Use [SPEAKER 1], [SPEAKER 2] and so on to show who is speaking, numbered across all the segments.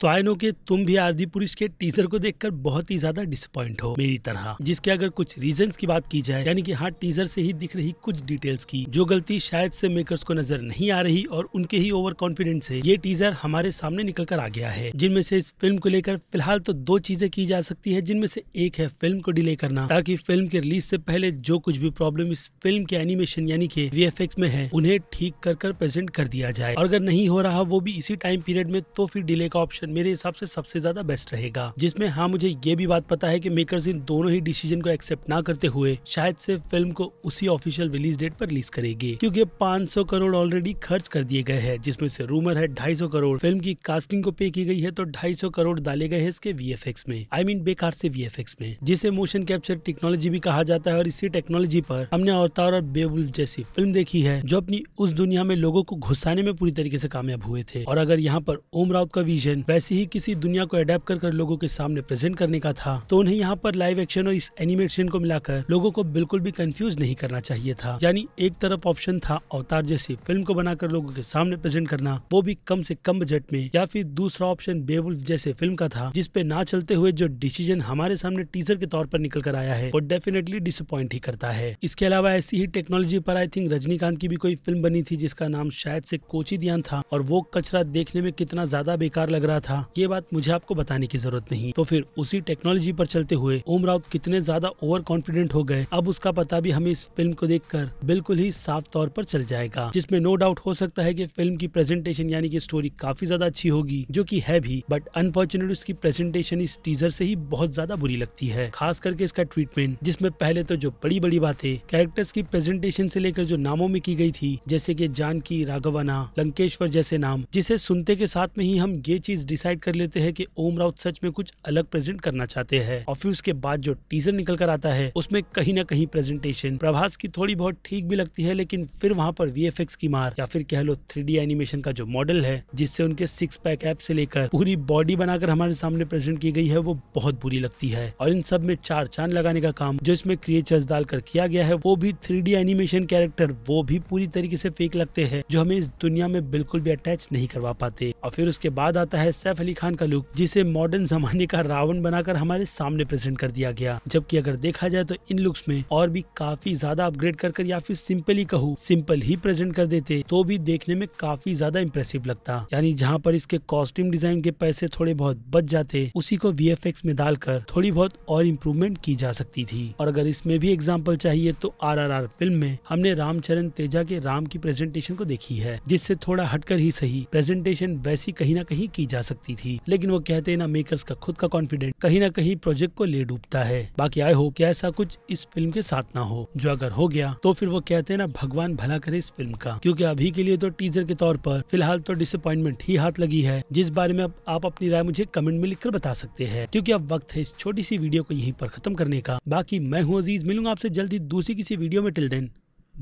[SPEAKER 1] तो I know कि तुम भी आदि पुरुष के टीजर को देखकर बहुत ही ज्यादा डिसअपॉइंट हो मेरी तरह जिसके अगर कुछ रीजन की बात की जाए यानी कि हाँ टीजर से ही दिख रही कुछ डिटेल्स की जो गलती शायद से मेकर्स को नजर नहीं आ रही और उनके ही ओवर कॉन्फिडेंस से ये टीजर हमारे सामने निकल कर आ गया है जिनमें से इस फिल्म को लेकर फिलहाल तो दो चीजें की जा सकती है जिनमें से एक है फिल्म को डिले करना ताकि फिल्म के रिलीज से पहले जो कुछ भी प्रॉब्लम इस फिल्म के एनिमेशन यानी के वी में है उन्हें ठीक कर कर प्रेजेंट कर दिया जाए और अगर नहीं हो रहा वो भी इसी टाइम पीरियड में तो फिर डिले का ऑप्शन ऑप्शन मेरे हिसाब से सबसे ज्यादा बेस्ट रहेगा जिसमें हाँ मुझे ये भी बात पता है की मेकर्स इन दोनों ही डिसीजन को एक्सेप्ट ना करते हुए शायद से फिल्म को उसी ऑफिशियल रिलीज डेट पर रिलीज करेगी क्योंकि 500 करोड़ ऑलरेडी खर्च कर दिए गए हैं जिसमें से रूमर है ढाई करोड़ फिल्म की कास्टिंग को पे की गई है तो ढाई करोड़ डाले गए हैं इसके वी में आई I मीन mean, बेकार से वी में जिसे मोशन कैप्चर टेक्नोलॉजी भी कहा जाता है और इसी टेक्नोलॉजी पर हमने अवतार और बेबुल जैसी फिल्म देखी है जो अपनी उस दुनिया में लोगों को घुसाने में पूरी तरीके से कामयाब हुए थे और अगर यहाँ पर ओम राउत का विजन वैसे ही किसी दुनिया को अडेप्ट कर, कर लोगों के सामने प्रेजेंट करने का था तो उन्हें यहाँ पर लाइव एक्शन और इस एनिमेशन को मिलाकर लोगों को बिल्कुल भी कंफ्यूज नहीं करना चाहिए था यानी एक तरफ ऑप्शन था अवतार जैसी फिल्म को बनाकर लोगों के सामने प्रेजेंट करना वो भी कम से कम बजट में या फिर दूसरा ऑप्शन बेबुल जैसे फिल्म का था जिसपे ना चलते हुए जो डिसीजन हमारे सामने टीजर के तौर पर निकल कर आया है वो डेफिनेटली डिसअपॉइंट ही करता है इसके अलावा ऐसी ही टेक्नोलॉजी पर आई थिंक रजनीकांत की भी कोई फिल्म बनी थी जिसका नाम शायद से कोची दियान था और वो कचरा देखने में कितना ज्यादा बेकार लग रहा था था ये बात मुझे आपको बताने की जरूरत नहीं तो फिर उसी टेक्नोलॉजी पर चलते हुए ओम राउत कितने ज्यादा ओवर कॉन्फिडेंट हो गए अब उसका पता भी हमें इस फिल्म को कर बिल्कुल ही साफ तौर पर चल जाएगा जिसमें नो डाउट हो सकता है की फिल्म की प्रेजेंटेशन यानी की स्टोरी काफी ज्यादा अच्छी होगी जो की है भी बट अनफॉर्चुनेट उसकी प्रेजेंटेशन इस टीजर से ही बहुत ज्यादा बुरी लगती है खास करके इसका ट्रीटमेंट जिसमें पहले तो जो बड़ी बड़ी बातें कैरेक्टर्स की प्रेजेंटेशन से लेकर जो नामों में की गई थी जैसे कि जानकी राघवाना लंकेश्वर जैसे नाम जिसे सुनते के साथ में ही हम ये चीज डिसाइड कर लेते हैं कि ओम राउत सच में कुछ अलग प्रेजेंट करना चाहते हैं और फिर उसके बाद जो टीजर निकल कर आता है उसमें कहीं ना कहीं प्रेजेंटेशन प्रभास की थोड़ी बहुत ठीक भी लगती है लेकिन फिर वहाँ पर वी की मार या फिर कह लो थ्री एनिमेशन का जो मॉडल है जिससे उनके सिक्स पैक एप से लेकर पूरी बॉडी बनाकर हमारे सामने प्रेजेंट की गई है वो बहुत बुरी लगती है और इन सब में चार चांद लगाने का काम जो इसमें क्रिएचर्स डालकर किया गया है वो भी थ्री एनिमेशन कैरेक्टर वो भी पूरी तरीके से फेक लगते हैं जो हमें इस दुनिया में बिल्कुल भी अटैच नहीं करवा पाते और फिर उसके बाद आता है सैफ अली खान का लुक जिसे मॉडर्न जमाने का रावण बनाकर हमारे सामने प्रेजेंट कर दिया गया जबकि अगर देखा जाए तो इन लुक्स में और भी काफी ज्यादा अपग्रेड कर, कर या फिर सिंपल ही कहूँ सिंपल ही प्रेजेंट कर देते तो भी देखने में काफी ज्यादा इम्प्रेसिव लगता यानी जहाँ पर इसके कॉस्ट्यूम डिजाइन के पैसे थोड़े बहुत बच जाते उसी को वी में डालकर थोड़ी बहुत और इम्प्रूवमेंट की जा सकती थी और अगर इसमें भी एग्जाम्पल चाहिए तो आर फिल्म में हमने रामचरण तेजा के राम की प्रेजेंटेशन को देखी है जिससे थोड़ा हटकर ही सही प्रेजेंटेशन वैसी कहीं ना कहीं की जा सकती सकती थी लेकिन वो कहते हैं ना मेकर्स का खुद का कॉन्फिडेंट कहीं ना कहीं प्रोजेक्ट को ले डूबता है बाकी आई हो कि ऐसा कुछ इस फिल्म के साथ ना हो जो अगर हो गया तो फिर वो कहते हैं ना भगवान भला करे इस फिल्म का क्योंकि अभी के लिए तो टीजर के तौर पर फिलहाल तो डिसअपॉइंटमेंट ही हाथ लगी है जिस बारे में आप अपनी राय मुझे कमेंट में लिखकर बता सकते हैं क्योंकि अब वक्त है इस छोटी सी वीडियो को यहीं पर खत्म करने का बाकी मैं हूँ अजीज मिलूंगा आपसे जल्दी दूसरी किसी वीडियो में टिल देन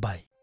[SPEAKER 1] बाय